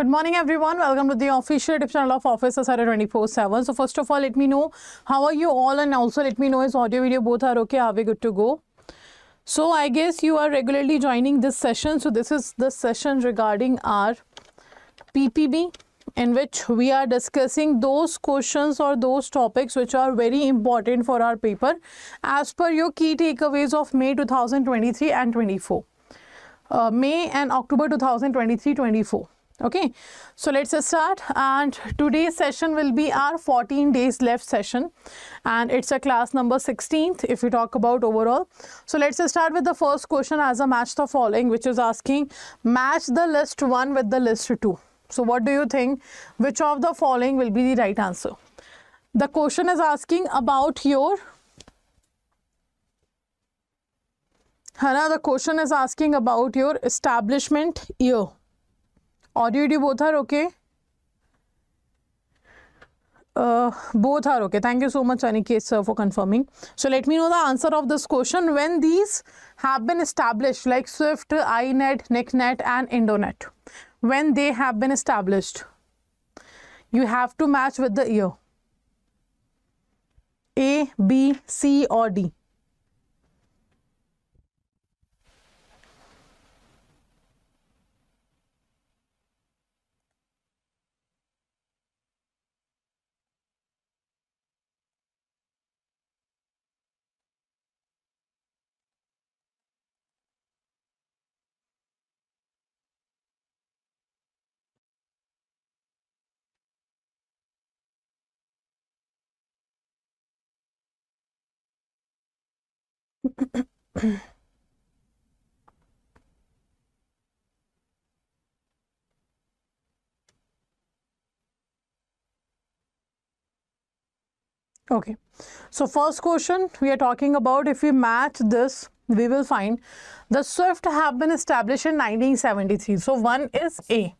Good morning, everyone. Welcome to the official edition channel of Office Asara 24-7. So first of all, let me know how are you all and also let me know is audio video both are okay. Are we good to go? So I guess you are regularly joining this session. So this is the session regarding our PPB in which we are discussing those questions or those topics which are very important for our paper as per your key takeaways of May 2023 and 24. Uh, May and October 2023-24 okay so let's start and today's session will be our 14 days left session and it's a class number 16th if we talk about overall so let's start with the first question as a match the following which is asking match the list 1 with the list 2 so what do you think which of the following will be the right answer the question is asking about your Hana, the question is asking about your establishment year ऑडियोडी both are okay both are okay thank you so much aniket sir for confirming so let me know the answer of this question when these have been established like swift inet necnet and indonet when they have been established you have to match with the year a b c or d okay. So, first question we are talking about if we match this, we will find the SWIFT have been established in 1973. So, one is A.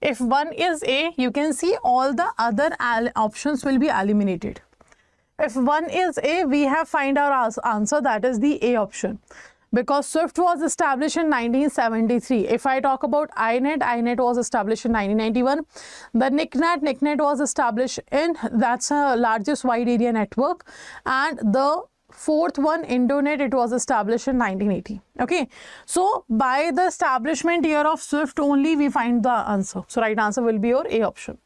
If one is A, you can see all the other options will be eliminated. If 1 is A, we have find our answer that is the A option because SWIFT was established in 1973. If I talk about INET, INET was established in 1991. The NICNET, NICNET was established in, that's the largest wide area network. And the fourth one, Indonet, it was established in 1980. Okay. So, by the establishment year of SWIFT only, we find the answer. So, right answer will be your A option.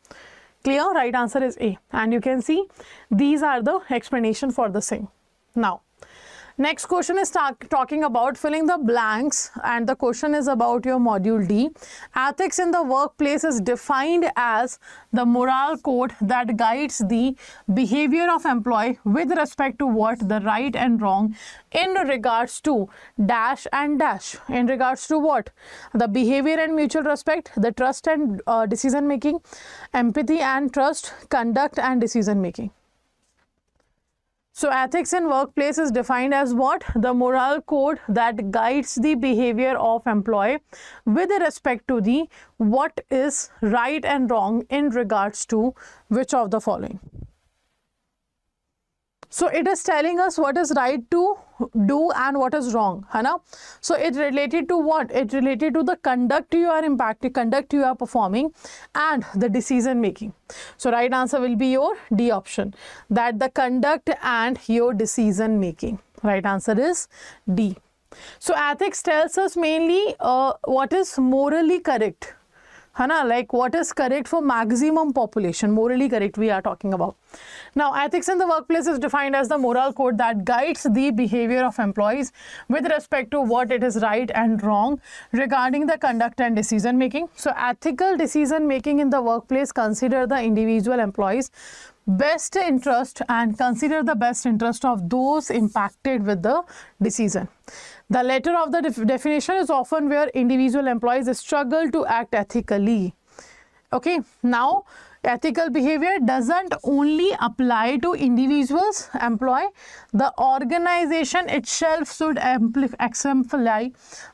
Clear? Right answer is A. And you can see these are the explanation for the same. Now, Next question is talking about filling the blanks and the question is about your module D. Ethics in the workplace is defined as the moral code that guides the behavior of employee with respect to what the right and wrong in regards to dash and dash in regards to what the behavior and mutual respect the trust and uh, decision making empathy and trust conduct and decision making so ethics in workplace is defined as what? The moral code that guides the behavior of employee with respect to the what is right and wrong in regards to which of the following. So it is telling us what is right to do and what is wrong, Hana. So it related to what? It related to the conduct you are impacting, conduct you are performing, and the decision making. So right answer will be your D option, that the conduct and your decision making. Right answer is D. So ethics tells us mainly uh, what is morally correct, Hana, like what is correct for maximum population, morally correct we are talking about. Now, ethics in the workplace is defined as the moral code that guides the behavior of employees with respect to what it is right and wrong regarding the conduct and decision making. So, ethical decision making in the workplace consider the individual employees best interest and consider the best interest of those impacted with the decision. The latter of the def definition is often where individual employees struggle to act ethically. Okay, now ethical behavior doesn't only apply to individuals employ the organization itself should exemplify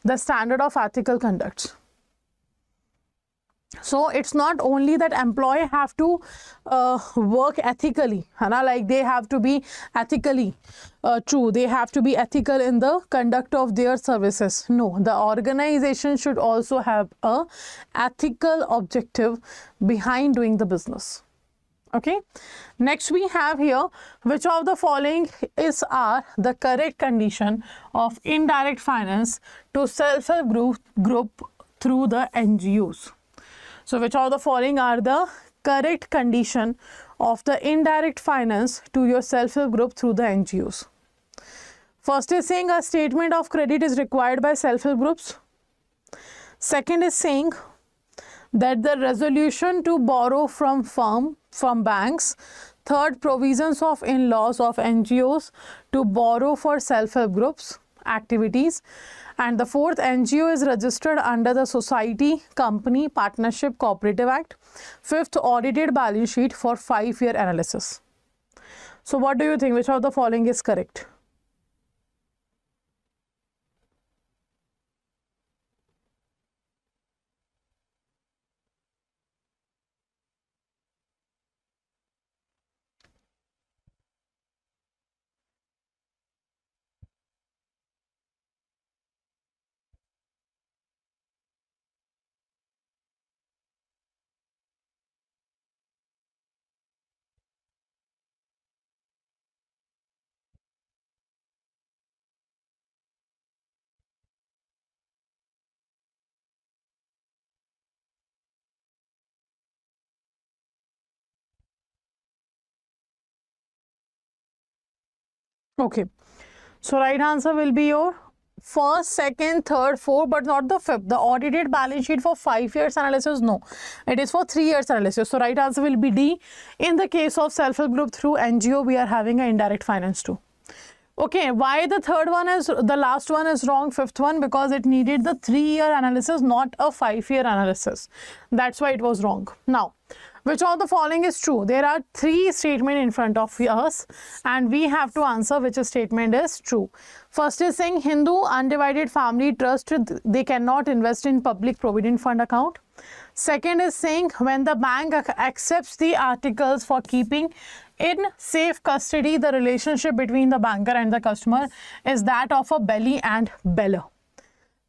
the standard of ethical conduct so it's not only that employee have to uh, work ethically hana like they have to be ethically uh, true they have to be ethical in the conduct of their services no the organization should also have a ethical objective behind doing the business okay next we have here which of the following is are the correct condition of indirect finance to self-help group group through the ngos so, which of the following are the correct condition of the indirect finance to your self-help group through the NGOs? First is saying a statement of credit is required by self-help groups. Second is saying that the resolution to borrow from firm from banks. Third, provisions of in-laws of NGOs to borrow for self-help groups activities and the fourth, NGO is registered under the Society, Company, Partnership, Cooperative Act. Fifth, audited balance sheet for five-year analysis. So what do you think? Which of the following is correct? Okay. So, right answer will be your first, second, third, fourth, but not the fifth. The audited balance sheet for five years analysis, no. It is for three years analysis. So, right answer will be D. In the case of self-help group through NGO, we are having an indirect finance too. Okay, why the third one is, the last one is wrong, fifth one, because it needed the three-year analysis, not a five-year analysis. That's why it was wrong. Now, which of the following is true? There are three statements in front of us and we have to answer which statement is true. First is saying Hindu undivided family trust, they cannot invest in public provident fund account. Second is saying when the bank accepts the articles for keeping in safe custody, the relationship between the banker and the customer is that of a belly and beller.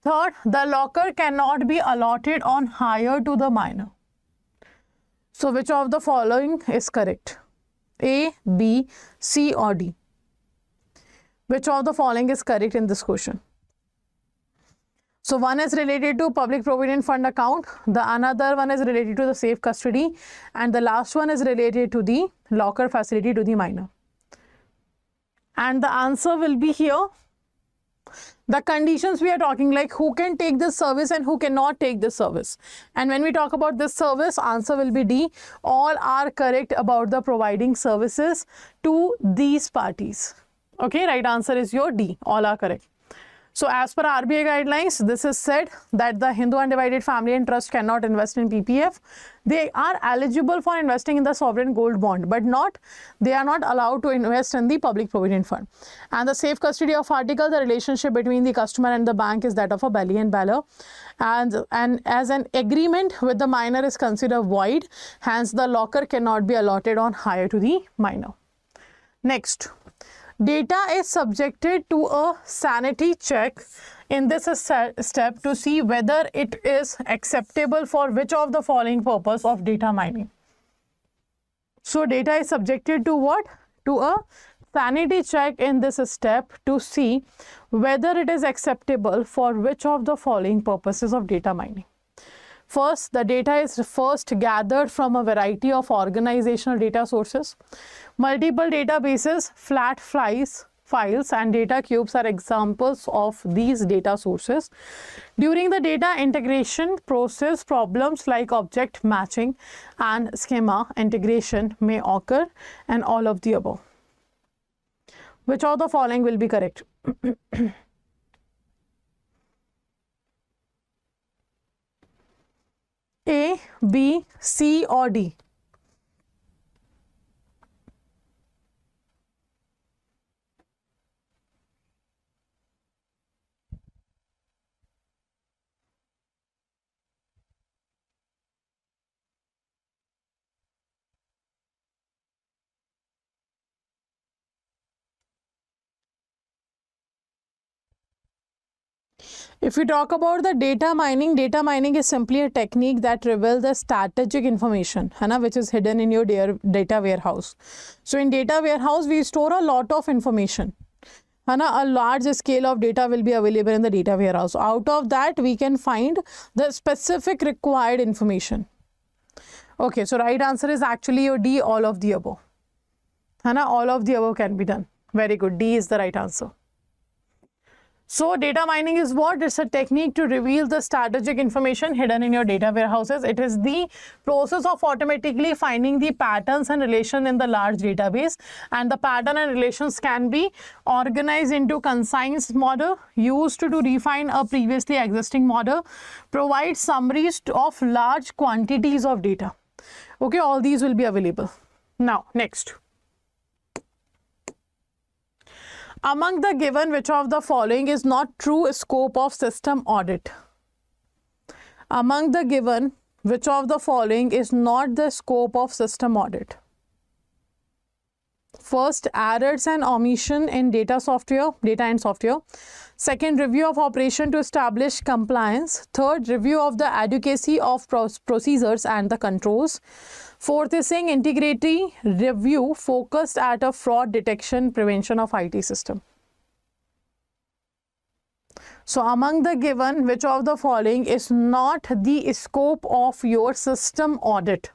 Third, the locker cannot be allotted on hire to the minor. So, which of the following is correct? A, B, C or D? Which of the following is correct in this question? So, one is related to public provident fund account, the another one is related to the safe custody and the last one is related to the locker facility to the minor. And the answer will be here the conditions we are talking like who can take this service and who cannot take this service. And when we talk about this service, answer will be D. All are correct about the providing services to these parties. Okay, right answer is your D. All are correct. So as per RBI guidelines, this is said that the Hindu Undivided Family and Trust cannot invest in PPF. They are eligible for investing in the sovereign gold bond, but not they are not allowed to invest in the public provident fund. And the safe custody of article, the relationship between the customer and the bank is that of a belly and baller. And, and as an agreement with the minor is considered void, hence the locker cannot be allotted on hire to the minor. Next. Data is subjected to a sanity check in this step to see whether it is acceptable for which of the following purpose of data mining. So data is subjected to what? To a sanity check in this step to see whether it is acceptable for which of the following purposes of data mining. First, the data is first gathered from a variety of organizational data sources. Multiple databases, flat flies, files and data cubes are examples of these data sources. During the data integration process, problems like object matching and schema integration may occur and all of the above. Which of the following will be correct? A B C और D If we talk about the data mining, data mining is simply a technique that reveals the strategic information, Hana, which is hidden in your data warehouse. So in data warehouse, we store a lot of information. Hana, a large scale of data will be available in the data warehouse. Out of that, we can find the specific required information. Okay, so right answer is actually your D, all of the above. Hana, all of the above can be done. Very good. D is the right answer. So data mining is what? It's a technique to reveal the strategic information hidden in your data warehouses. It is the process of automatically finding the patterns and relation in the large database. And the pattern and relations can be organized into concise model used to refine a previously existing model, provide summaries of large quantities of data. Okay, all these will be available. Now, next. Among the given, which of the following is not true scope of system audit? Among the given, which of the following is not the scope of system audit? First, errors and omission in data software, data and software. Second, review of operation to establish compliance. Third, review of the adequacy of procedures and the controls. Fourth is saying integrity review focused at a fraud detection prevention of IT system. So among the given, which of the following is not the scope of your system audit?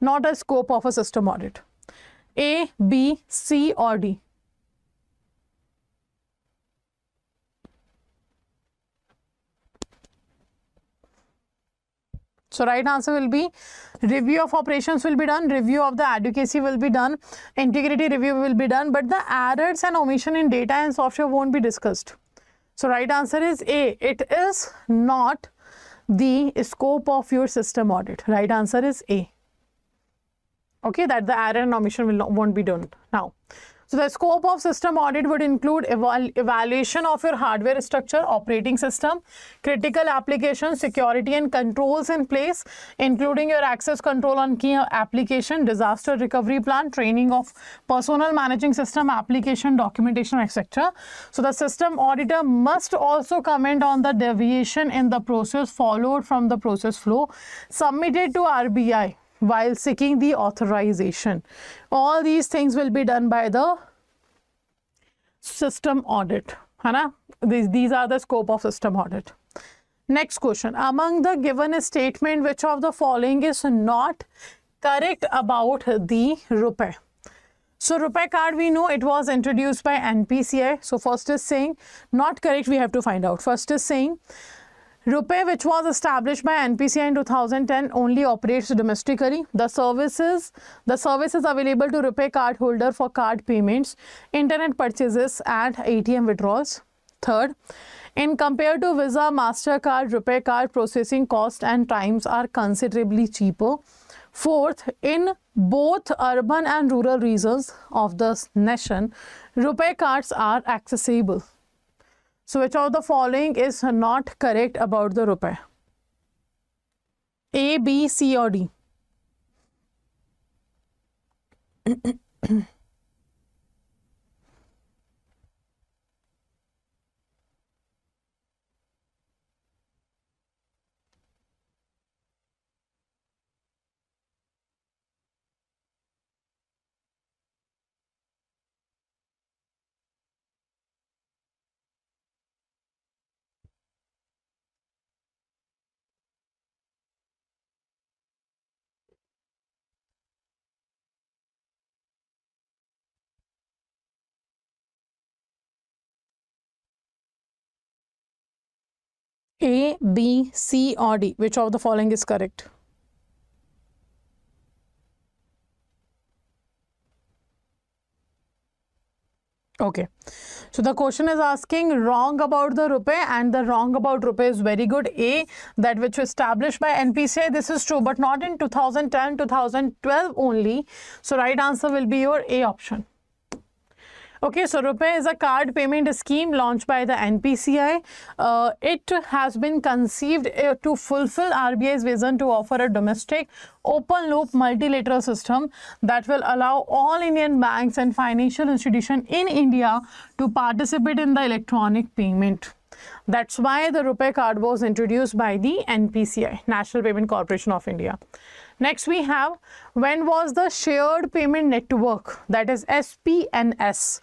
Not a scope of a system audit. A, B, C or D. So, right answer will be review of operations will be done, review of the advocacy will be done, integrity review will be done, but the errors and omission in data and software won't be discussed. So, right answer is A. It is not the scope of your system audit. Right answer is A. Okay, that the error and omission will not, won't be done. Now, so the scope of system audit would include eval evaluation of your hardware structure, operating system, critical applications, security and controls in place, including your access control on key application, disaster recovery plan, training of personal managing system application, documentation, etc. So the system auditor must also comment on the deviation in the process followed from the process flow submitted to RBI while seeking the authorization. All these things will be done by the system audit. Hana? These, these are the scope of system audit. Next question. Among the given statement, which of the following is not correct about the rupee? So rupee card, we know it was introduced by NPCI. So first is saying not correct, we have to find out. First is saying Rupee, which was established by NPCI in 2010, only operates domestically. The services, the services available to Rupee card holder for card payments, internet purchases, and ATM withdrawals. Third, in compared to Visa, MasterCard, Rupee card, processing cost and times are considerably cheaper. Fourth, in both urban and rural regions of the nation, Rupee cards are accessible. So which of the following is not correct about the rupee? A, B, C or D? A, B, C or D? Which of the following is correct? Okay. So the question is asking wrong about the rupee and the wrong about rupee is very good. A, that which was established by NPCI, this is true but not in 2010-2012 only. So right answer will be your A option. Okay, so Rupee is a card payment scheme launched by the NPCI. Uh, it has been conceived uh, to fulfill RBI's vision to offer a domestic open loop multilateral system that will allow all Indian banks and financial institutions in India to participate in the electronic payment. That's why the Rupee card was introduced by the NPCI, National Payment Corporation of India. Next we have when was the shared payment network that is SPNS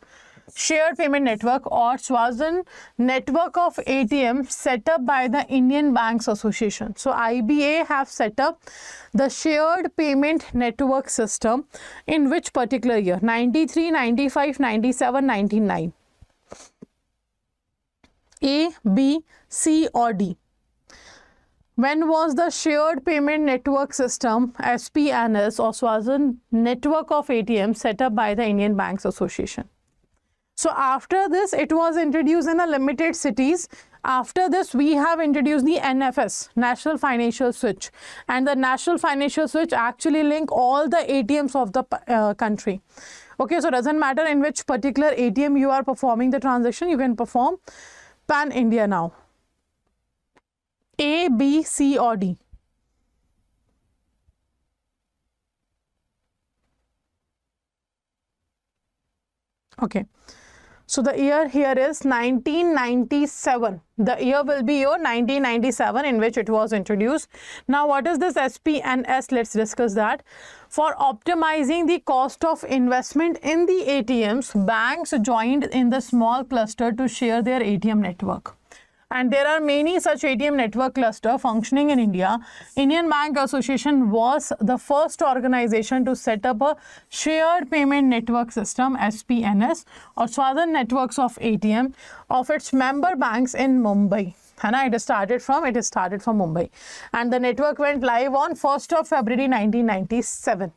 shared payment network or Swazian network of ATM set up by the Indian Banks Association. So IBA have set up the shared payment network system in which particular year 93, 95, 97, 99 A, B, C or D when was the Shared Payment Network System, SPNS, or Swazan network of ATMs set up by the Indian Banks Association? So after this, it was introduced in a limited cities. After this, we have introduced the NFS, National Financial Switch. And the National Financial Switch actually link all the ATMs of the uh, country. Okay, so it doesn't matter in which particular ATM you are performing the transaction, you can perform pan-India now. A, B, C or D? Okay. So, the year here is 1997. The year will be your 1997 in which it was introduced. Now, what is this SPNS? Let's discuss that. For optimizing the cost of investment in the ATMs, banks joined in the small cluster to share their ATM network and there are many such ATM network cluster functioning in India. Indian Bank Association was the first organization to set up a shared payment network system SPNS or Southern Networks of ATM of its member banks in Mumbai. Hana, it started from it started from Mumbai and the network went live on 1st of February 1997.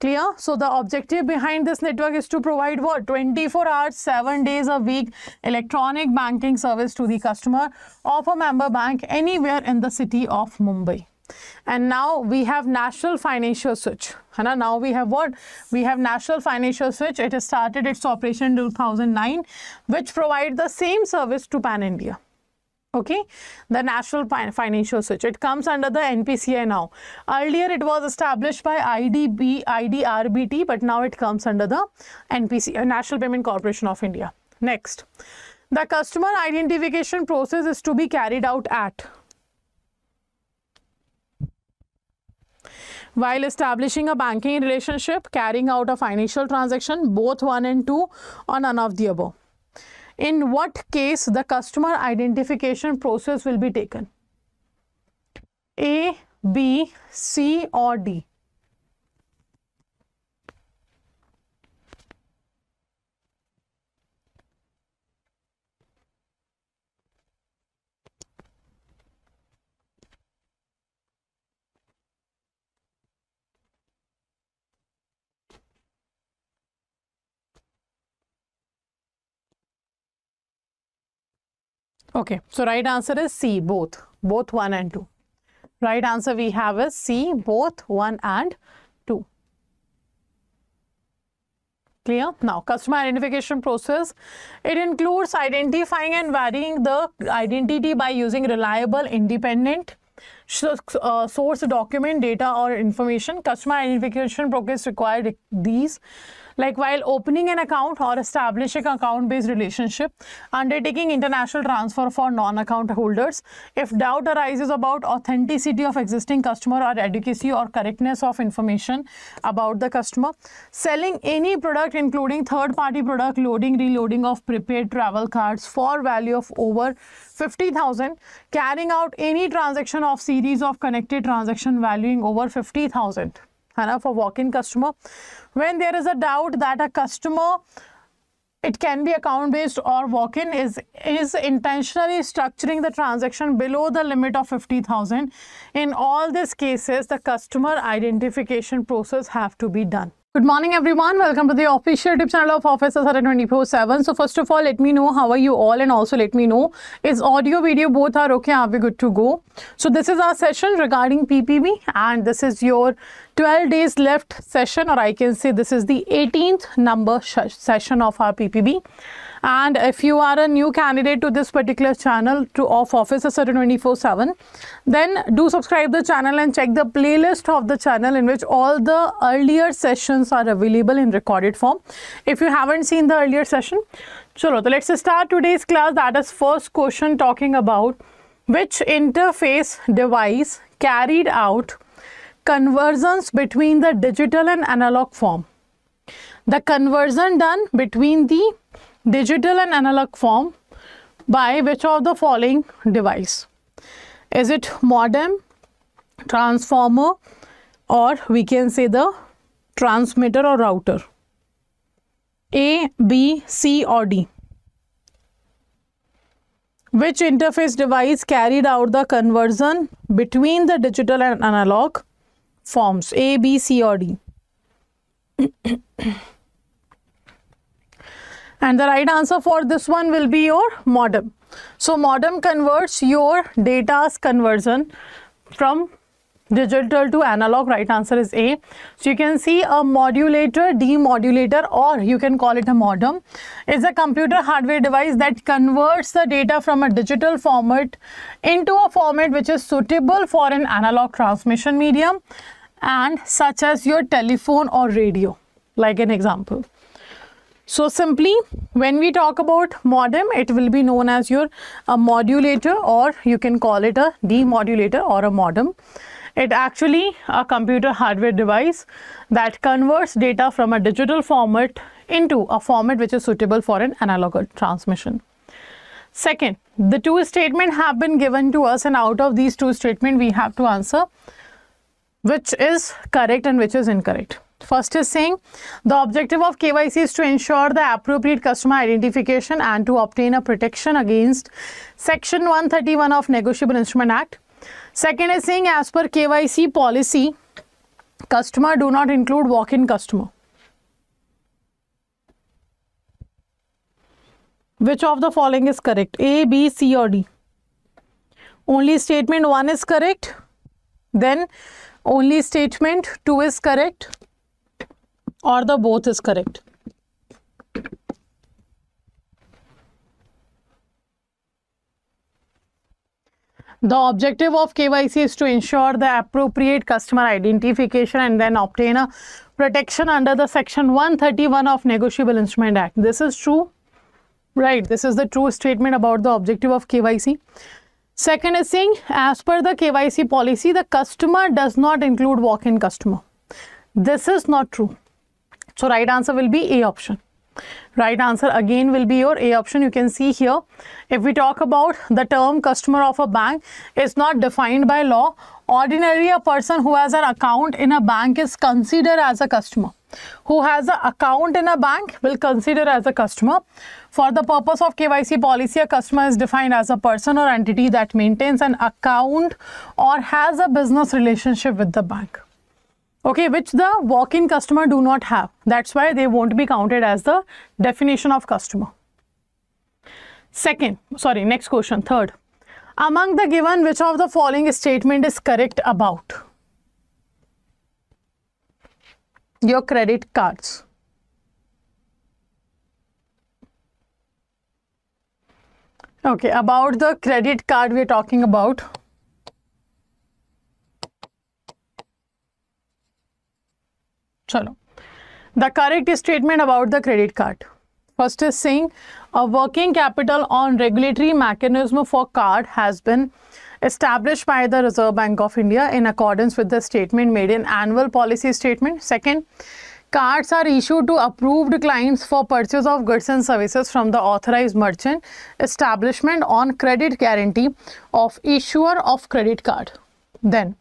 Clear? So the objective behind this network is to provide what? 24 hours, 7 days a week electronic banking service to the customer of a member bank anywhere in the city of Mumbai. And now we have national financial switch. Hana, now we have what? We have national financial switch. It has started its operation in 2009, which provide the same service to Pan India okay the national financial switch it comes under the npci now earlier it was established by idb idrbt but now it comes under the npca uh, national payment corporation of india next the customer identification process is to be carried out at while establishing a banking relationship carrying out a financial transaction both one and two are none of the above in what case the customer identification process will be taken? A, B, C or D? Okay, so right answer is C, both, both 1 and 2. Right answer we have is C, both 1 and 2. Clear? Now, customer identification process, it includes identifying and varying the identity by using reliable, independent, uh, source document, data or information. Customer identification process require these like while opening an account or establishing account-based relationship, undertaking international transfer for non-account holders, if doubt arises about authenticity of existing customer or adequacy or correctness of information about the customer, selling any product including third-party product loading, reloading of prepaid travel cards for value of over 50,000, carrying out any transaction of series of connected transaction valuing over 50,000 है ना for walk in when there is a doubt that a customer it can be account based or walk in is is intentionally structuring the transaction below the limit of 50000 in all these cases the customer identification process have to be done Good morning, everyone. Welcome to the official tip channel of Office 24/7. So first of all, let me know how are you all and also let me know is audio, video both are okay? Are we good to go? So this is our session regarding PPB and this is your 12 days left session or I can say this is the 18th number session of our PPB. And if you are a new candidate to this particular channel to of Office Assistant 24-7, then do subscribe the channel and check the playlist of the channel in which all the earlier sessions are available in recorded form. If you haven't seen the earlier session, chalo, so let's start today's class. That is first question talking about which interface device carried out conversions between the digital and analog form. The conversion done between the digital and analog form by which of the following device? Is it modem, transformer or we can say the transmitter or router? A, B, C or D? Which interface device carried out the conversion between the digital and analog forms A, B, C or D? and the right answer for this one will be your modem. So, modem converts your data's conversion from digital to analog right answer is a so you can see a modulator demodulator or you can call it a modem is a computer hardware device that converts the data from a digital format into a format which is suitable for an analog transmission medium and such as your telephone or radio like an example so, simply when we talk about modem, it will be known as your a modulator or you can call it a demodulator or a modem. It actually a computer hardware device that converts data from a digital format into a format which is suitable for an analog transmission. Second, the two statements have been given to us and out of these two statements we have to answer which is correct and which is incorrect. First is saying the objective of KYC is to ensure the appropriate customer identification and to obtain a protection against Section 131 of Negotiable Instrument Act. Second is saying as per KYC policy, customer do not include walk-in customer. Which of the following is correct? A, B, C or D? Only statement 1 is correct. Then only statement 2 is correct or the both is correct. The objective of KYC is to ensure the appropriate customer identification and then obtain a protection under the section 131 of Negotiable Instrument Act. This is true, right? This is the true statement about the objective of KYC. Second is saying as per the KYC policy, the customer does not include walk-in customer. This is not true. So right answer will be A option. Right answer again will be your A option. You can see here, if we talk about the term customer of a bank, it's not defined by law. Ordinarily, a person who has an account in a bank is considered as a customer. Who has an account in a bank will consider as a customer. For the purpose of KYC policy, a customer is defined as a person or entity that maintains an account or has a business relationship with the bank okay, which the walk-in customer do not have. That's why they won't be counted as the definition of customer. Second, sorry, next question, third. Among the given, which of the following statement is correct about? Your credit cards. Okay, about the credit card we are talking about. Chalo. The correct statement about the credit card. First is saying a working capital on regulatory mechanism for card has been established by the Reserve Bank of India in accordance with the statement made in annual policy statement. Second, cards are issued to approved clients for purchase of goods and services from the authorized merchant establishment on credit guarantee of issuer of credit card. Then,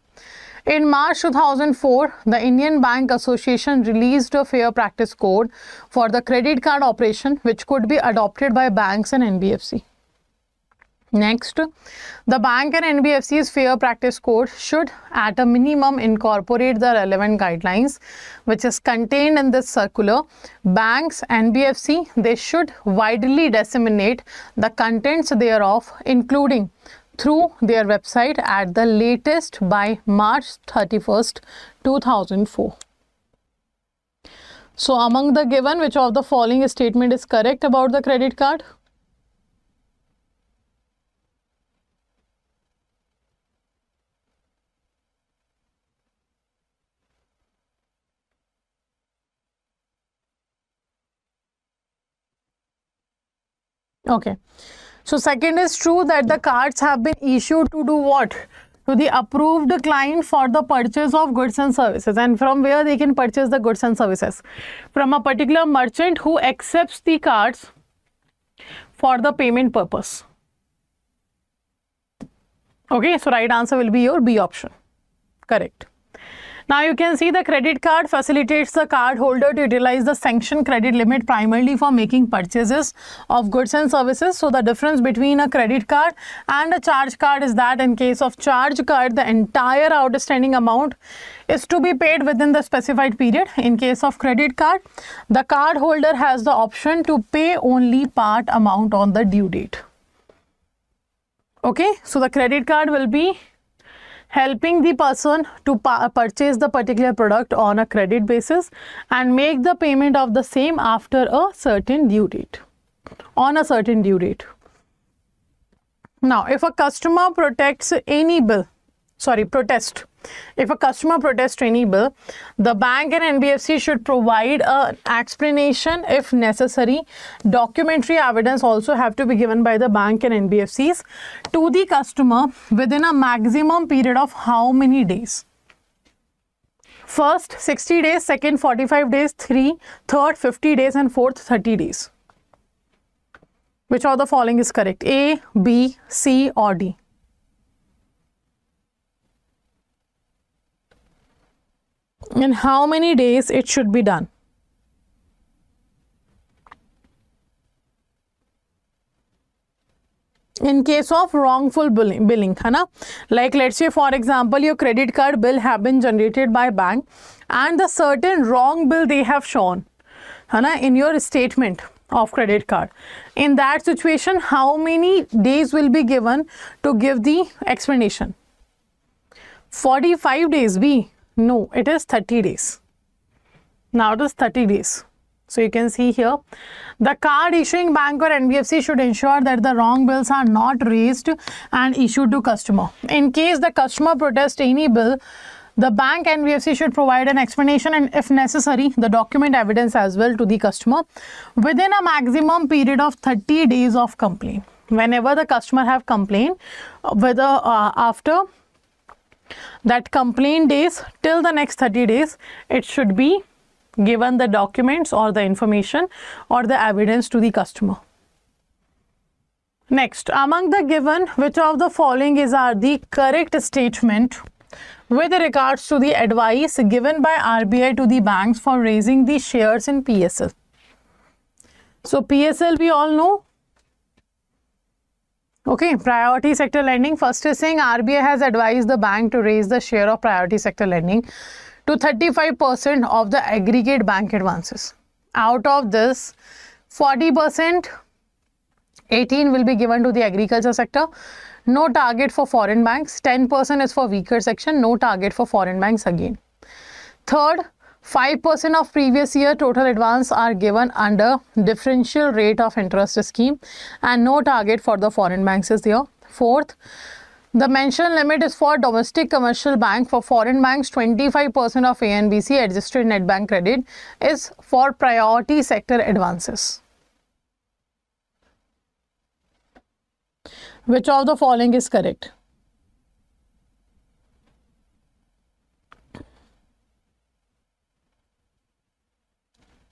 in March 2004, the Indian Bank Association released a fair practice code for the credit card operation which could be adopted by banks and NBFC. Next, the bank and NBFC's fair practice code should at a minimum incorporate the relevant guidelines which is contained in this circular. Banks, NBFC, they should widely disseminate the contents thereof including through their website at the latest by March 31st, 2004. So, among the given, which of the following statement is correct about the credit card? Okay. So second is true that the cards have been issued to do what? To the approved client for the purchase of goods and services and from where they can purchase the goods and services. From a particular merchant who accepts the cards for the payment purpose. Okay, so right answer will be your B option. Correct. Now you can see the credit card facilitates the card holder to utilize the sanctioned credit limit primarily for making purchases of goods and services. So the difference between a credit card and a charge card is that in case of charge card, the entire outstanding amount is to be paid within the specified period. In case of credit card, the card holder has the option to pay only part amount on the due date. Okay, so the credit card will be helping the person to purchase the particular product on a credit basis and make the payment of the same after a certain due date on a certain due date now if a customer protects any bill sorry, protest. If a customer protests any bill, the bank and NBFC should provide an explanation if necessary. Documentary evidence also have to be given by the bank and NBFCs to the customer within a maximum period of how many days? First 60 days, second 45 days, three, third 50 days and fourth 30 days. Which of the following is correct? A, B, C or D? in how many days it should be done. in case of wrongful billing, billing like let's say for example your credit card bill have been generated by bank and the certain wrong bill they have shown hana, in your statement of credit card in that situation how many days will be given to give the explanation 45 days b no, it is 30 days. Now it is 30 days. So you can see here, the card issuing bank or NBFC should ensure that the wrong bills are not raised and issued to customer. In case the customer protests any bill, the bank NBFC should provide an explanation and if necessary, the document evidence as well to the customer within a maximum period of 30 days of complaint. Whenever the customer have complained, whether uh, after that complaint is till the next 30 days it should be given the documents or the information or the evidence to the customer. Next, among the given, which of the following is are the correct statement with regards to the advice given by RBI to the banks for raising the shares in PSL? So, PSL we all know Okay, priority sector lending. First is saying RBI has advised the bank to raise the share of priority sector lending to 35% of the aggregate bank advances. Out of this, 40%, 18 will be given to the agriculture sector. No target for foreign banks. 10% is for weaker section. No target for foreign banks again. Third, 5% of previous year total advance are given under differential rate of interest scheme and no target for the foreign banks is there. Fourth, the mentioned limit is for domestic commercial bank. For foreign banks, 25% of ANBC adjusted net bank credit is for priority sector advances. Which of the following is correct?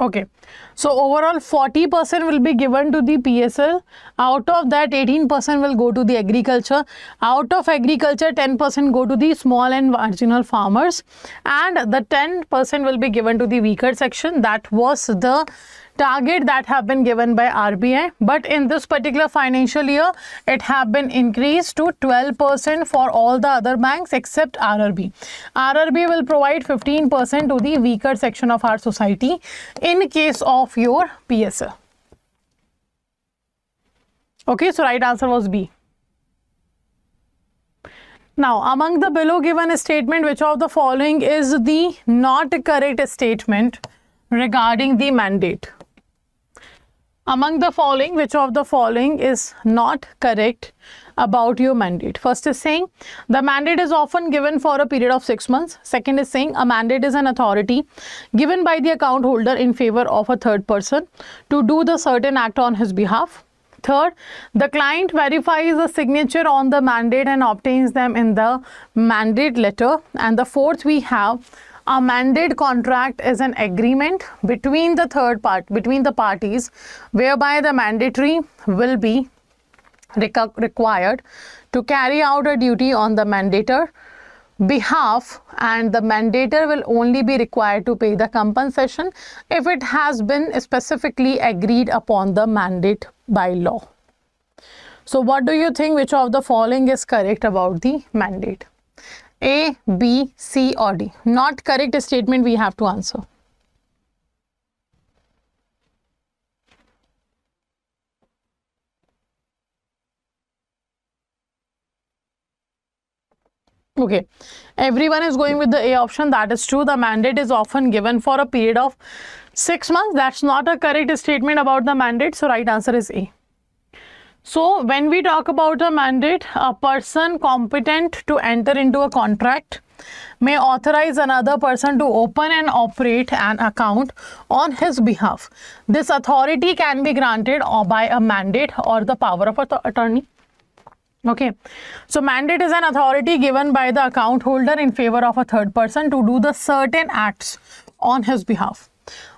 Okay, so overall 40% will be given to the PSL. Out of that 18% will go to the agriculture. Out of agriculture 10% go to the small and marginal farmers and the 10% will be given to the weaker section. That was the target that have been given by RBI. But in this particular financial year, it have been increased to 12% for all the other banks except RRB. RRB will provide 15% to the weaker section of our society in case of your PSA. Okay, so right answer was B. Now, among the below given statement, which of the following is the not correct statement regarding the mandate? among the following, which of the following is not correct about your mandate? First is saying the mandate is often given for a period of six months. Second is saying a mandate is an authority given by the account holder in favor of a third person to do the certain act on his behalf. Third, the client verifies the signature on the mandate and obtains them in the mandate letter. And the fourth we have a mandate contract is an agreement between the third part, between the parties, whereby the mandatory will be required to carry out a duty on the mandator behalf and the mandator will only be required to pay the compensation if it has been specifically agreed upon the mandate by law. So what do you think which of the following is correct about the mandate? A, B, C or D. Not correct statement we have to answer. Okay, everyone is going with the A option. That is true. The mandate is often given for a period of six months. That's not a correct statement about the mandate. So, right answer is A. So when we talk about a mandate, a person competent to enter into a contract may authorize another person to open and operate an account on his behalf. This authority can be granted or by a mandate or the power of attorney. Okay, so mandate is an authority given by the account holder in favor of a third person to do the certain acts on his behalf.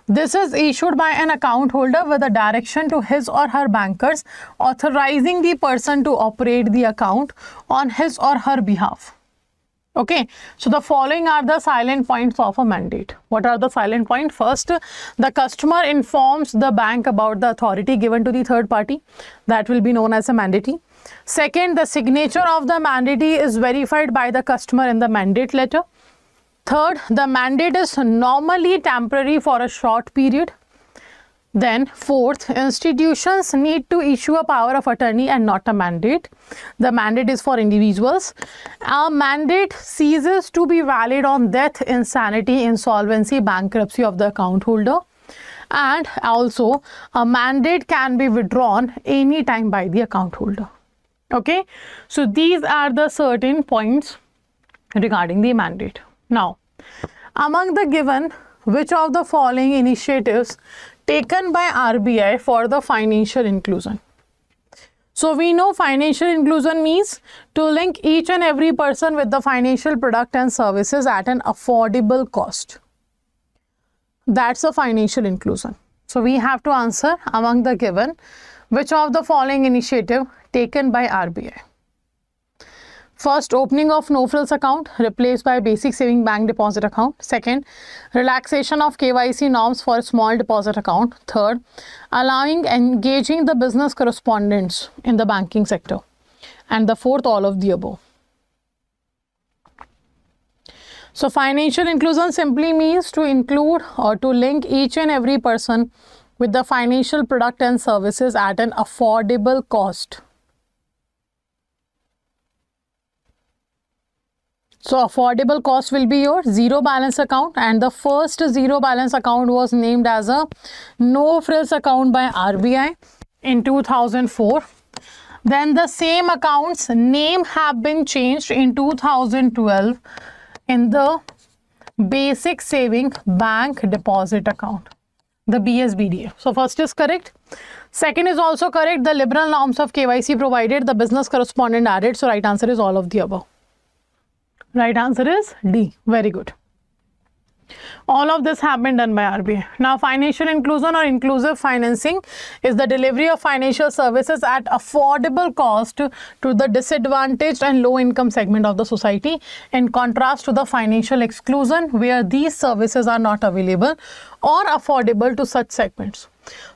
This is issued by an account holder with a direction to his or her bankers authorizing the person to operate the account on his or her behalf. Okay, so the following are the silent points of a mandate. What are the silent points? First, the customer informs the bank about the authority given to the third party. That will be known as a mandatee. Second, the signature of the mandatee is verified by the customer in the mandate letter. Third, the mandate is normally temporary for a short period. Then fourth, institutions need to issue a power of attorney and not a mandate. The mandate is for individuals. A mandate ceases to be valid on death, insanity, insolvency, bankruptcy of the account holder. And also, a mandate can be withdrawn anytime by the account holder. Okay, so these are the certain points regarding the mandate. Now, among the given, which of the following initiatives taken by RBI for the financial inclusion? So we know financial inclusion means to link each and every person with the financial product and services at an affordable cost. That's a financial inclusion. So we have to answer among the given which of the following initiative taken by RBI. First, opening of no-frills account replaced by basic saving bank deposit account. Second, relaxation of KYC norms for small deposit account. Third, allowing engaging the business correspondents in the banking sector. And the fourth, all of the above. So, financial inclusion simply means to include or to link each and every person with the financial product and services at an affordable cost. So affordable cost will be your zero balance account and the first zero balance account was named as a no frills account by RBI in 2004. Then the same account's name have been changed in 2012 in the basic saving bank deposit account, the BSBDA. So first is correct. Second is also correct. The liberal norms of KYC provided the business correspondent added. So right answer is all of the above. Right answer is D. Very good. All of this have been done by RBI. Now, financial inclusion or inclusive financing is the delivery of financial services at affordable cost to the disadvantaged and low income segment of the society in contrast to the financial exclusion where these services are not available or affordable to such segments.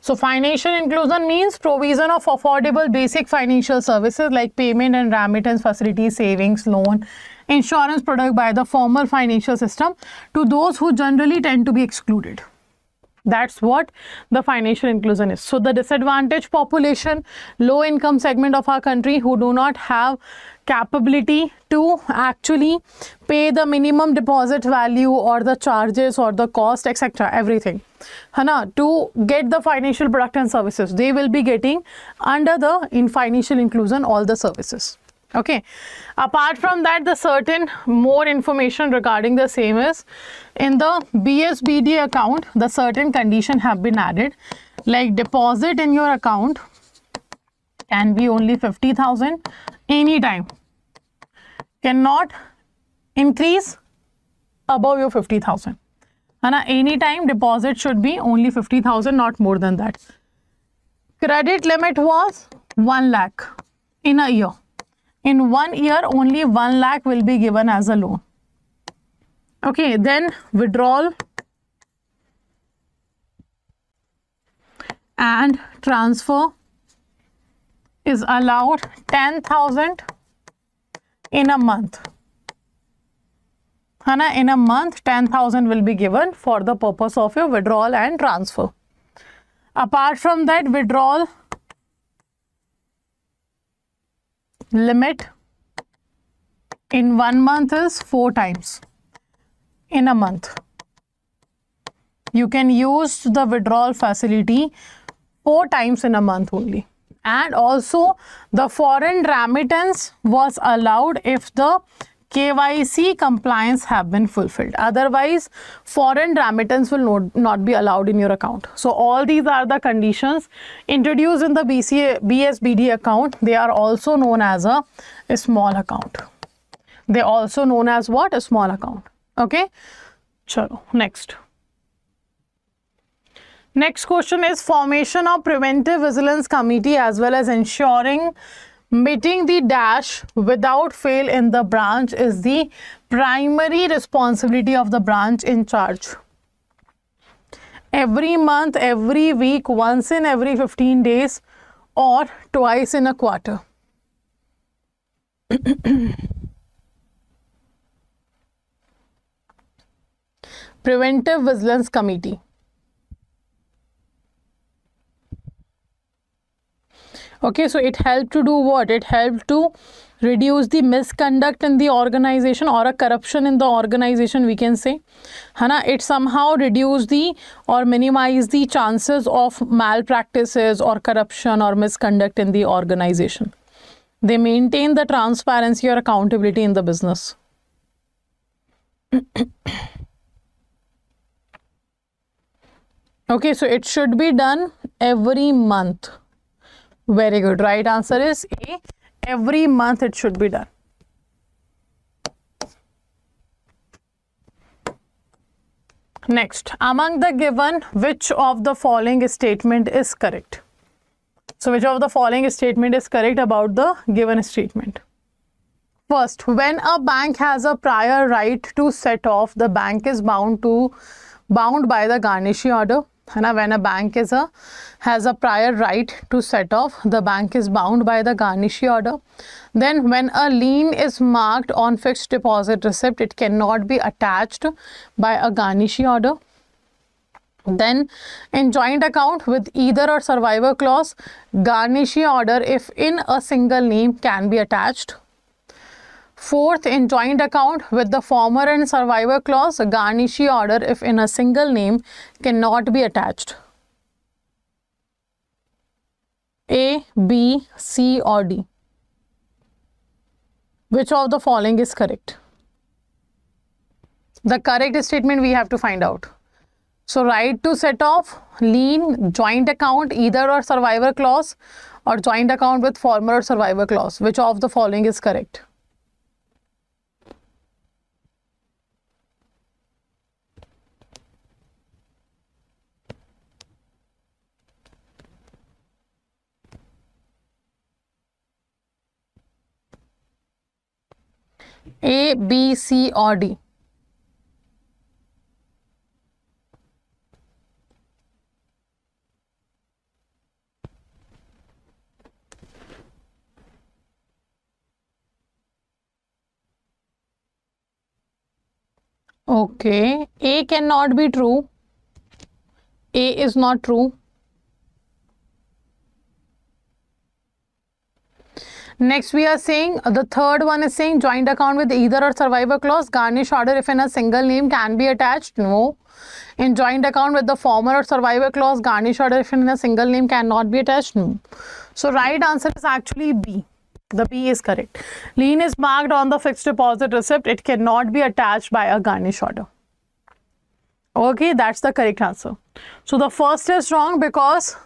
So financial inclusion means provision of affordable basic financial services like payment and remittance facilities, savings, loan, insurance product by the formal financial system to those who generally tend to be excluded. That's what the financial inclusion is. So the disadvantaged population, low income segment of our country who do not have capability to actually pay the minimum deposit value or the charges or the cost, etc. Everything. Hana, to get the financial product and services. They will be getting under the in financial inclusion all the services. Okay. Apart from that, the certain more information regarding the same is in the BSBD account, the certain condition have been added like deposit in your account can be only 50,000 anytime cannot increase above your 50,000 Hana, any time deposit should be only 50,000, not more than that. Credit limit was 1 lakh in a year. In one year, only 1 lakh will be given as a loan. Okay, then withdrawal and transfer is allowed 10,000 in a month. Hana, in a month, 10,000 will be given for the purpose of your withdrawal and transfer. Apart from that, withdrawal limit in one month is four times in a month. You can use the withdrawal facility four times in a month only. And also the foreign remittance was allowed if the KYC compliance have been fulfilled. Otherwise, foreign remittance will not, not be allowed in your account. So all these are the conditions introduced in the BCA, BSBD account. They are also known as a, a small account. They also known as what? A small account. Okay. Chalo, next. Next question is formation of preventive vigilance committee as well as ensuring meeting the dash without fail in the branch is the primary responsibility of the branch in charge every month every week once in every 15 days or twice in a quarter preventive vigilance committee okay so it helped to do what it helped to reduce the misconduct in the organization or a corruption in the organization we can say hana it somehow reduce the or minimize the chances of malpractices or corruption or misconduct in the organization they maintain the transparency or accountability in the business okay so it should be done every month very good. Right answer is A. Every month it should be done. Next, among the given, which of the following statement is correct? So, which of the following statement is correct about the given statement? First, when a bank has a prior right to set off, the bank is bound to bound by the garnishee order. Hana, when a bank has a prior right to set off, the bank is bound by the garnishee order. Then when a lien is marked on fixed deposit receipt, it cannot be attached by a garnishee order. Then in joint account with either or survivor clause, garnishee order if in a single name can be attached Fourth, in joint account with the former and survivor clause, a garnishee order if in a single name cannot be attached. A, B, C or D. Which of the following is correct? The correct statement we have to find out. So, right to set off, lien, joint account, either or survivor clause or joint account with former or survivor clause. Which of the following is correct? A, B, C or D? Okay, A cannot be true. A is not true. Next, we are saying uh, the third one is saying joint account with either or survivor clause. Garnish order if in a single name can be attached. No. In joint account with the former or survivor clause, garnish order if in a single name cannot be attached. No. So, right answer is actually B. The B is correct. Lien is marked on the fixed deposit receipt. It cannot be attached by a garnish order. Okay, that's the correct answer. So, the first is wrong because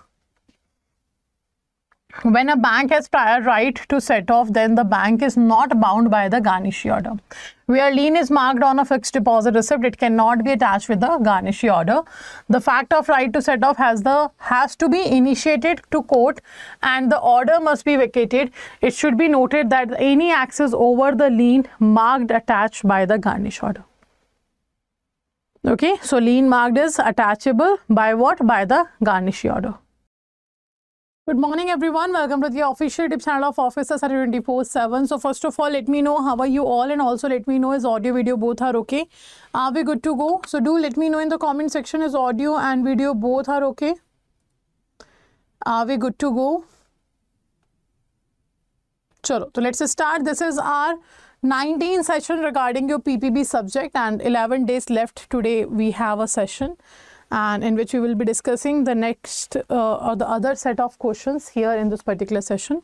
when a bank has prior right to set off, then the bank is not bound by the garnishee order. Where lien is marked on a fixed deposit receipt, it cannot be attached with the garnishee order. The fact of right to set off has the has to be initiated to court and the order must be vacated. It should be noted that any access over the lien marked attached by the garnish order. Okay, so lien marked is attachable by what? By the garnishee order. Good morning, everyone. Welcome to the official tip channel of Officers at 24-7. So first of all, let me know how are you all and also let me know is audio, video both are okay. Are we good to go? So do let me know in the comment section is audio and video both are okay. Are we good to go? Chalo, so let's start. This is our 19th session regarding your PPB subject and 11 days left today we have a session and in which we will be discussing the next uh, or the other set of questions here in this particular session.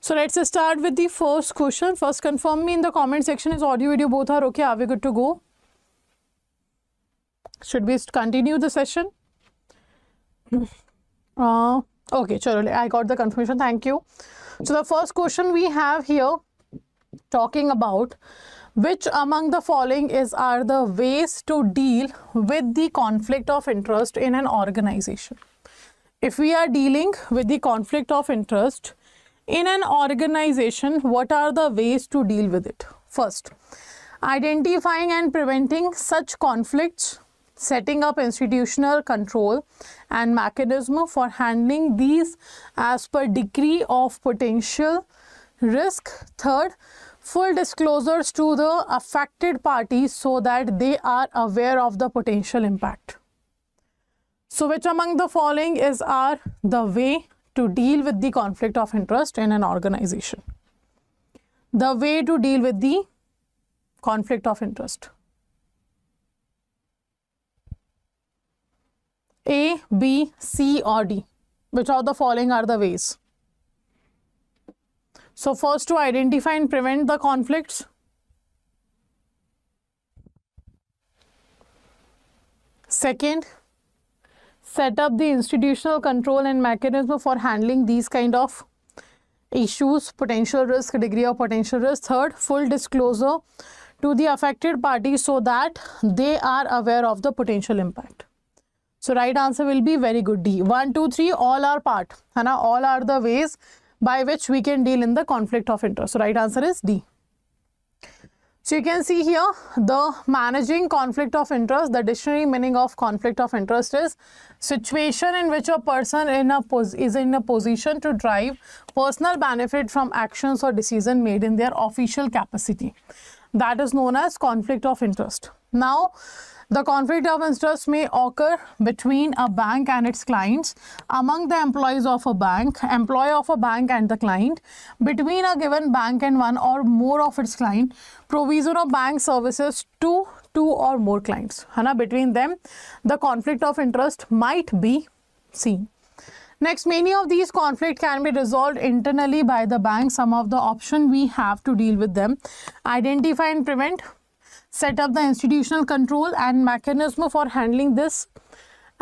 So let's start with the first question. First confirm me in the comment section is audio video both are okay. Are we good to go? Should we continue the session? Uh, okay, sure. I got the confirmation. Thank you. So the first question we have here talking about which among the following is are the ways to deal with the conflict of interest in an organization? If we are dealing with the conflict of interest in an organization, what are the ways to deal with it? First, identifying and preventing such conflicts, setting up institutional control and mechanism for handling these as per degree of potential risk. Third, full disclosures to the affected parties so that they are aware of the potential impact. So which among the following is are the way to deal with the conflict of interest in an organization? The way to deal with the conflict of interest. A, B, C or D. Which of the following are the ways? So, first to identify and prevent the conflicts. Second, set up the institutional control and mechanism for handling these kind of issues, potential risk, degree of potential risk. Third, full disclosure to the affected party so that they are aware of the potential impact. So, right answer will be very good D. 1, 2, 3, all are part. Hana? All are the ways by which we can deal in the conflict of interest. So, right answer is D. So, you can see here the managing conflict of interest, the dictionary meaning of conflict of interest is situation in which a person in a is in a position to drive personal benefit from actions or decision made in their official capacity. That is known as conflict of interest. Now, the conflict of interest may occur between a bank and its clients, among the employees of a bank, employee of a bank and the client, between a given bank and one or more of its client, provision of bank services to two or more clients. Hana, between them, the conflict of interest might be seen. Next, many of these conflict can be resolved internally by the bank. Some of the option we have to deal with them. Identify and prevent set up the institutional control and mechanism for handling this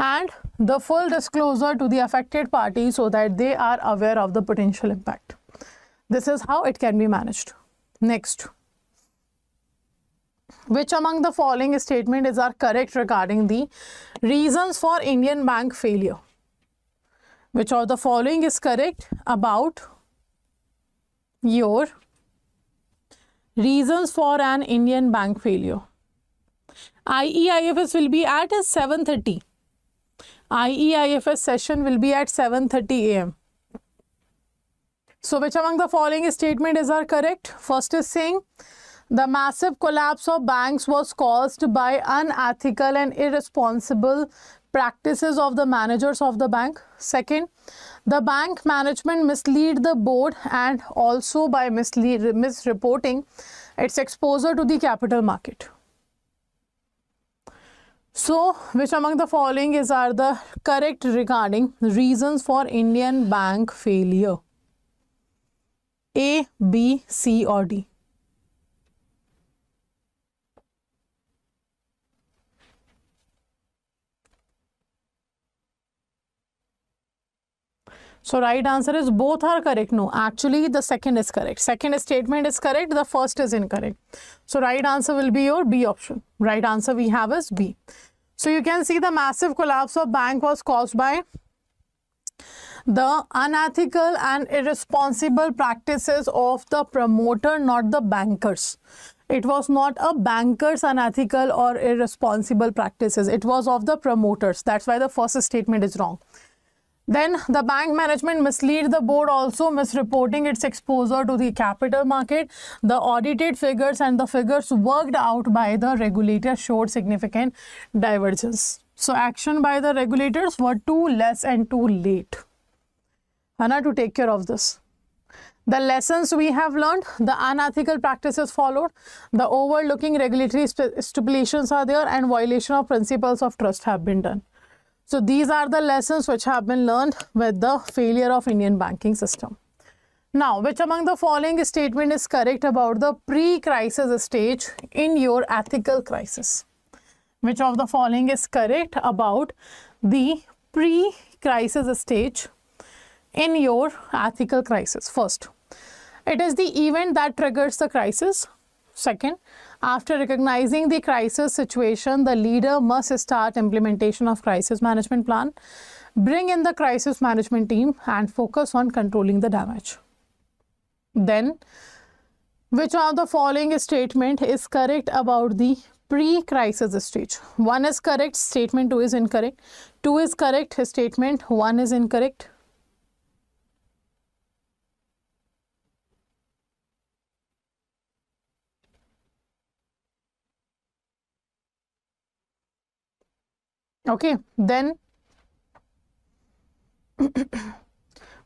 and the full disclosure to the affected party so that they are aware of the potential impact. This is how it can be managed. Next, which among the following statements are correct regarding the reasons for Indian bank failure? Which of the following is correct about your reasons for an Indian bank failure. IEIFS will be at 7.30. IEIFS session will be at 7.30 am. So which among the following statements are correct? First is saying the massive collapse of banks was caused by unethical and irresponsible practices of the managers of the bank. Second, the bank management mislead the board and also by mislead, misreporting its exposure to the capital market. So, which among the following is are the correct regarding reasons for Indian bank failure? A, B, C or D? So right answer is both are correct. No, actually the second is correct. Second statement is correct. The first is incorrect. So right answer will be your B option. Right answer we have is B. So you can see the massive collapse of bank was caused by the unethical and irresponsible practices of the promoter, not the bankers it was not a banker's unethical or irresponsible practices. It was of the promoters. That's why the first statement is wrong. Then the bank management mislead the board also misreporting its exposure to the capital market. The audited figures and the figures worked out by the regulator showed significant divergence. So action by the regulators were too less and too late. Anna, to take care of this. The lessons we have learned, the unethical practices followed, the overlooking regulatory stipulations are there and violation of principles of trust have been done. So these are the lessons which have been learned with the failure of Indian banking system. Now, which among the following statement is correct about the pre-crisis stage in your ethical crisis? Which of the following is correct about the pre-crisis stage in your ethical crisis? First, it is the event that triggers the crisis. Second, after recognizing the crisis situation, the leader must start implementation of crisis management plan, bring in the crisis management team and focus on controlling the damage. Then, which of the following statement is correct about the pre-crisis stage? One is correct, statement two is incorrect. Two is correct, statement one is incorrect. okay then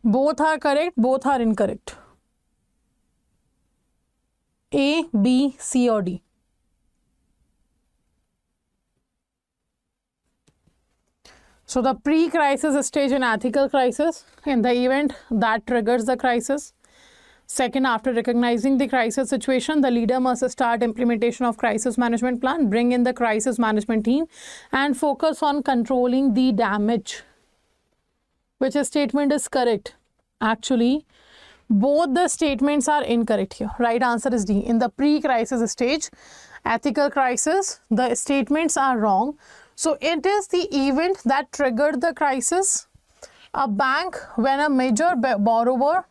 both are correct both are incorrect a b c or d so the pre crisis stage and ethical crisis and the event that triggers the crisis Second, after recognizing the crisis situation, the leader must start implementation of crisis management plan, bring in the crisis management team and focus on controlling the damage. Which statement is correct? Actually, both the statements are incorrect here. Right answer is D. In the pre-crisis stage, ethical crisis, the statements are wrong. So, it is the event that triggered the crisis. A bank when a major borrower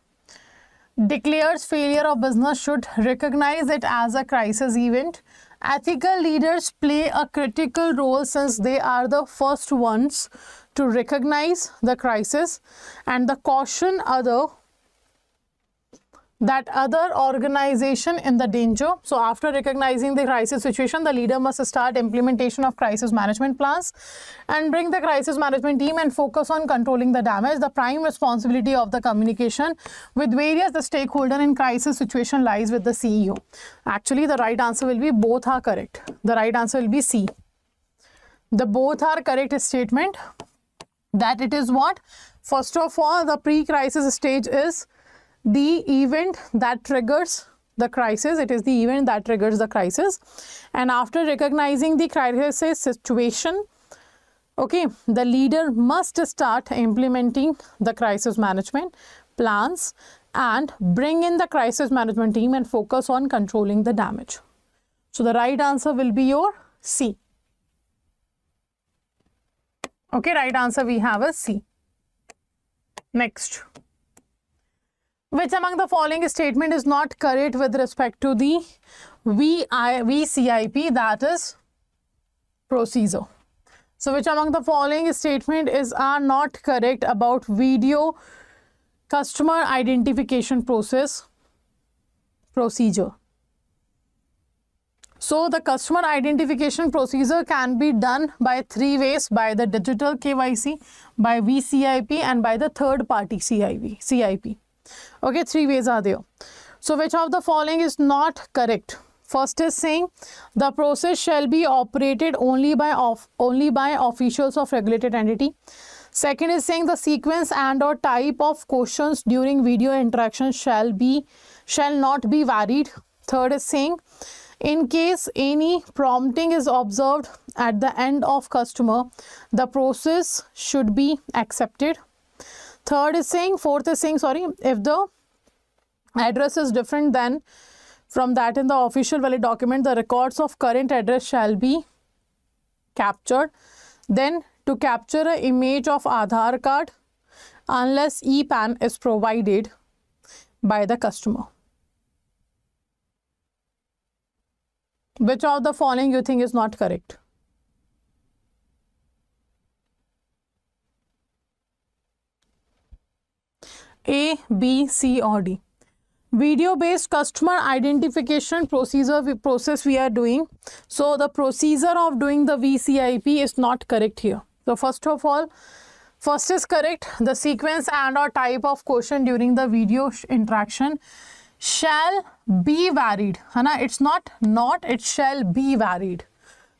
declares failure of business should recognize it as a crisis event. Ethical leaders play a critical role since they are the first ones to recognize the crisis and the caution other that other organization in the danger. So after recognizing the crisis situation, the leader must start implementation of crisis management plans and bring the crisis management team and focus on controlling the damage. The prime responsibility of the communication with various the stakeholder in crisis situation lies with the CEO. Actually, the right answer will be both are correct. The right answer will be C. The both are correct statement that it is what? First of all, the pre-crisis stage is the event that triggers the crisis. It is the event that triggers the crisis. And after recognizing the crisis situation, okay, the leader must start implementing the crisis management plans and bring in the crisis management team and focus on controlling the damage. So the right answer will be your C. Okay, right answer we have is C. Next. Which among the following statement is not correct with respect to the VI, VCIP that is procedure. So which among the following statement is are not correct about video customer identification process procedure. So the customer identification procedure can be done by three ways by the digital KYC, by VCIP and by the third party CIP. CIP. Okay, three ways are there. So, which of the following is not correct? First is saying the process shall be operated only by of, only by officials of regulated entity. Second is saying the sequence and or type of questions during video interaction shall be shall not be varied. Third is saying in case any prompting is observed at the end of customer, the process should be accepted. Third is saying, fourth is saying, sorry, if the address is different than from that in the official valid document, the records of current address shall be captured. Then to capture an image of Aadhaar card unless EPAN is provided by the customer. Which of the following you think is not correct? A, B, C or D. Video based customer identification procedure we process we are doing. So, the procedure of doing the VCIP is not correct here. So, first of all, first is correct the sequence and or type of question during the video interaction shall be varied. Hana, it's not not, it shall be varied.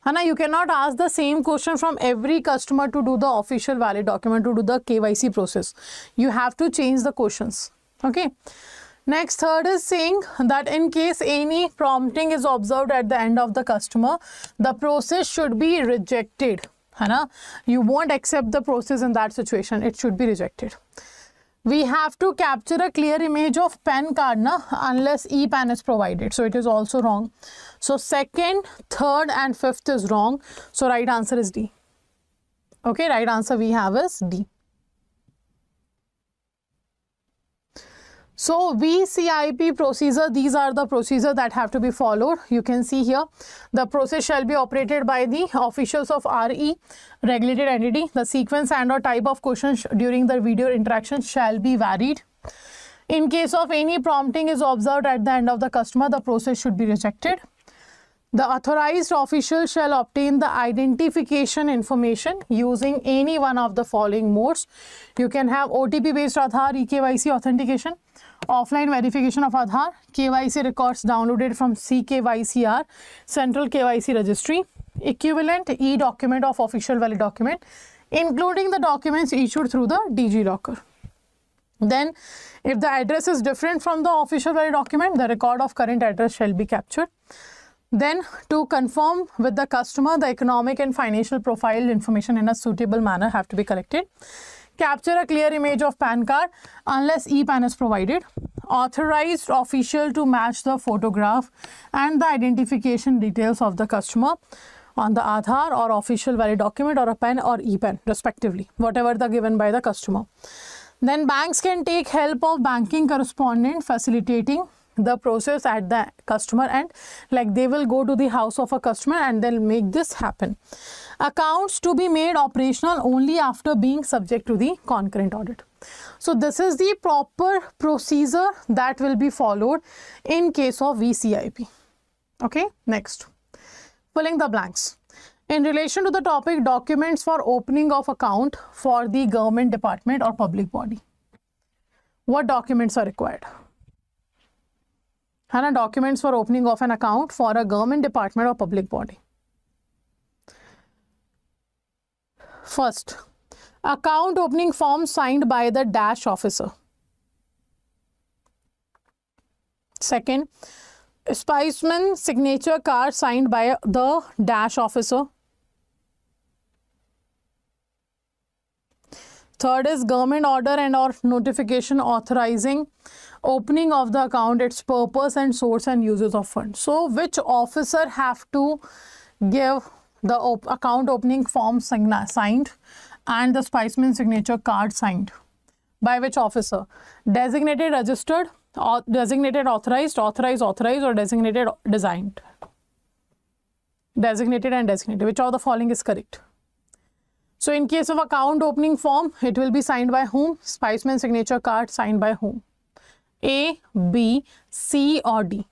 Hana, you cannot ask the same question from every customer to do the official valid document to do the KYC process. You have to change the questions. Okay. Next, third is saying that in case any prompting is observed at the end of the customer, the process should be rejected. Hana, you won't accept the process in that situation. It should be rejected we have to capture a clear image of pen card na, unless e-PAN is provided. So it is also wrong. So second, third and fifth is wrong. So right answer is D. Okay, right answer we have is D. So VCIP procedure, these are the procedure that have to be followed. You can see here, the process shall be operated by the officials of RE, regulated entity. The sequence and or type of questions during the video interaction shall be varied. In case of any prompting is observed at the end of the customer, the process should be rejected. The authorized official shall obtain the identification information using any one of the following modes. You can have OTP based Aadhaar, eKYC authentication, offline verification of Aadhaar, KYC records downloaded from CKYCR, Central KYC Registry, equivalent e-document of official valid document, including the documents issued through the DG Locker. Then, if the address is different from the official valid document, the record of current address shall be captured. Then to confirm with the customer, the economic and financial profile information in a suitable manner have to be collected. Capture a clear image of PAN card unless e-PAN is provided. Authorized official to match the photograph and the identification details of the customer on the Aadhaar or official valid document or a PAN or e respectively, whatever the given by the customer. Then banks can take help of banking correspondent facilitating the process at the customer end like they will go to the house of a customer and they'll make this happen accounts to be made operational only after being subject to the concurrent audit so this is the proper procedure that will be followed in case of vcip okay next filling the blanks in relation to the topic documents for opening of account for the government department or public body what documents are required है ना documents for opening of an account for a government department और public body first account opening form signed by the dash officer second spiceman signature card signed by the dash officer third is government order and or notification authorizing opening of the account, its purpose and source and uses of funds. So which officer have to give the op account opening form signed and the Spiceman signature card signed? By which officer? Designated, registered, or designated, authorized, authorized, authorized or designated, designed. Designated and designated. Which of the following is correct? So in case of account opening form, it will be signed by whom? Spiceman signature card signed by whom? A, B, C or D?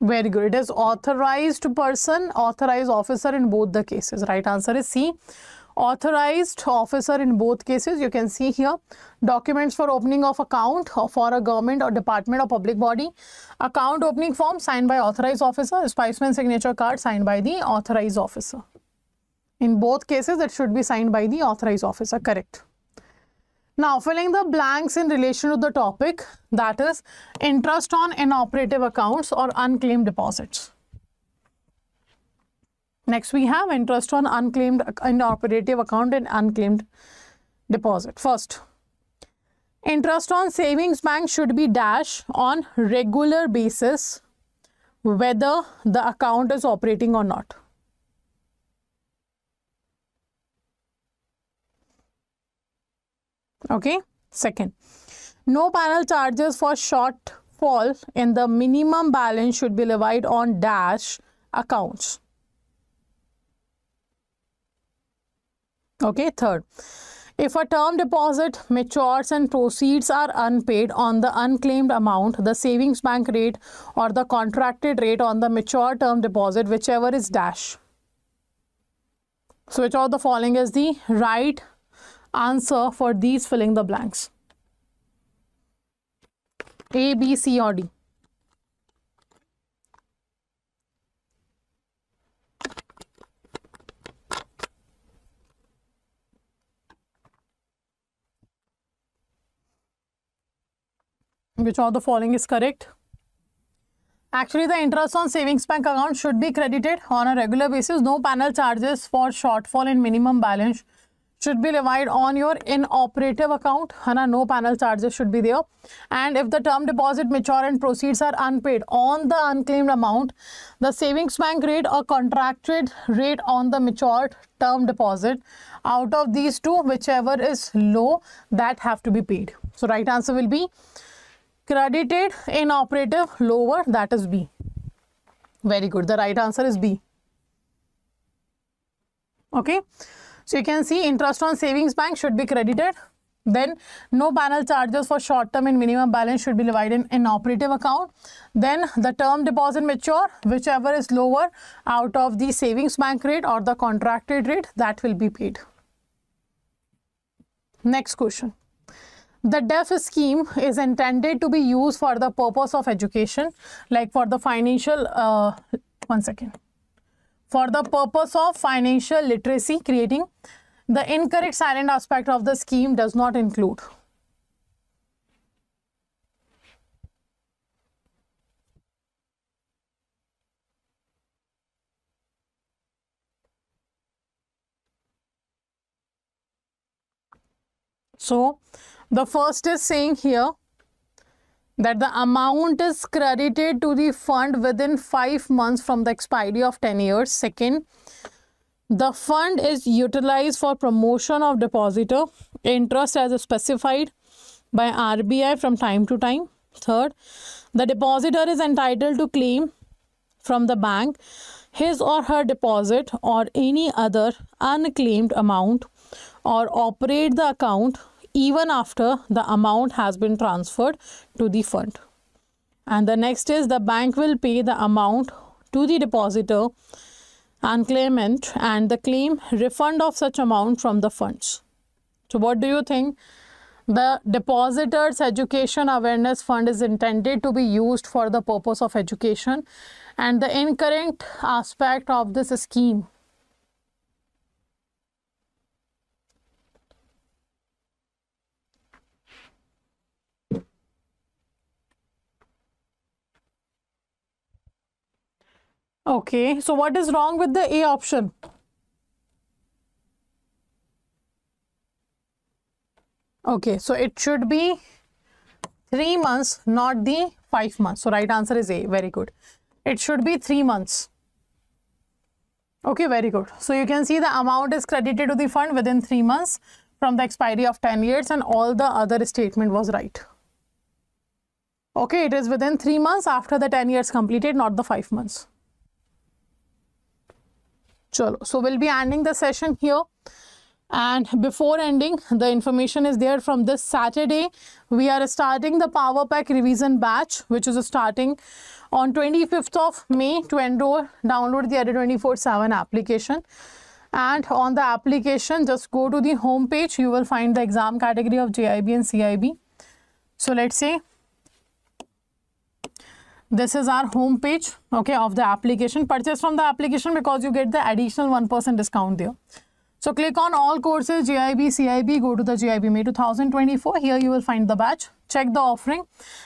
Very good. It is authorized person, authorized officer in both the cases. Right answer is C authorized officer in both cases. You can see here documents for opening of account for a government or department or public body. Account opening form signed by authorized officer. Spiceman signature card signed by the authorized officer. In both cases, it should be signed by the authorized officer. Correct. Now, filling the blanks in relation to the topic that is interest on inoperative accounts or unclaimed deposits. Next, we have interest on unclaimed inoperative account and unclaimed deposit. First, interest on savings bank should be dash on regular basis whether the account is operating or not. Okay, second, no panel charges for shortfall in the minimum balance should be levied on dash accounts. Okay, third, if a term deposit matures and proceeds are unpaid on the unclaimed amount, the savings bank rate or the contracted rate on the mature term deposit, whichever is dash. So which of the following is the right answer for these filling the blanks? A, B, C or D. Which of the following is correct? Actually, the interest on savings bank account should be credited on a regular basis. No panel charges for shortfall in minimum balance should be levied on your inoperative account. Hana, no panel charges should be there. And if the term deposit mature and proceeds are unpaid on the unclaimed amount, the savings bank rate or contracted rate on the matured term deposit, out of these two, whichever is low, that have to be paid. So, right answer will be Credited, operative lower, that is B. Very good. The right answer is B. Okay. So, you can see interest on savings bank should be credited. Then no panel charges for short term and minimum balance should be divided in in operative account. Then the term deposit mature, whichever is lower out of the savings bank rate or the contracted rate that will be paid. Next question. The Deaf scheme is intended to be used for the purpose of education, like for the financial, uh, one second, for the purpose of financial literacy creating. The incorrect silent aspect of the scheme does not include. So, the first is saying here that the amount is credited to the fund within 5 months from the expiry of 10 years. Second, the fund is utilized for promotion of depositor interest as specified by RBI from time to time. Third, the depositor is entitled to claim from the bank his or her deposit or any other unclaimed amount or operate the account even after the amount has been transferred to the fund. And the next is the bank will pay the amount to the depositor and claimant and the claim refund of such amount from the funds. So what do you think? The Depositors Education Awareness Fund is intended to be used for the purpose of education and the incorrect aspect of this scheme Okay, so what is wrong with the A option? Okay, so it should be 3 months, not the 5 months. So, right answer is A. Very good. It should be 3 months. Okay, very good. So, you can see the amount is credited to the fund within 3 months from the expiry of 10 years and all the other statement was right. Okay, it is within 3 months after the 10 years completed, not the 5 months. So, we'll be ending the session here. And before ending, the information is there from this Saturday. We are starting the Power Pack revision batch, which is starting on 25th of May to enroll, download the Edit 24-7 application. And on the application, just go to the home page. You will find the exam category of JIB and CIB. So let's say this is our home page okay of the application purchase from the application because you get the additional 1% discount there so click on all courses, GIB CIB, go to the GIB May 2024. Here you will find the batch. Check the offering.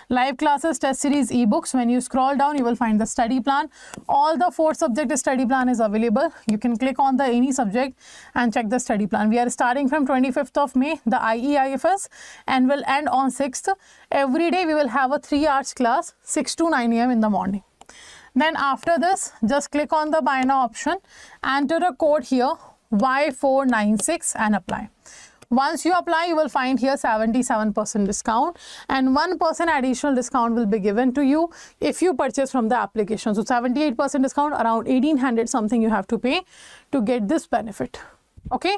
Live classes, test series, ebooks. When you scroll down, you will find the study plan. All the four subject study plan is available. You can click on the any subject and check the study plan. We are starting from 25th of May, the IEIFS, and will end on 6th. Every day we will have a 3 hours class, 6 to 9 a.m. in the morning. Then after this, just click on the buy now option, enter a code here Y496 and apply. Once you apply, you will find here 77% discount and 1% additional discount will be given to you if you purchase from the application. So 78% discount around 1800 something you have to pay to get this benefit okay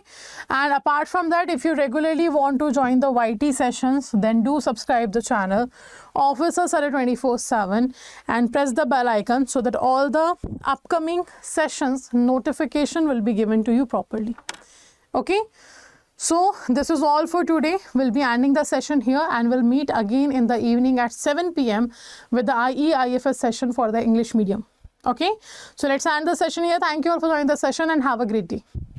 and apart from that if you regularly want to join the YT sessions then do subscribe the channel officer Sarah 24 7 and press the bell icon so that all the upcoming sessions notification will be given to you properly okay so this is all for today we'll be ending the session here and we'll meet again in the evening at 7 p.m with the IEIFS session for the English medium okay so let's end the session here thank you all for joining the session and have a great day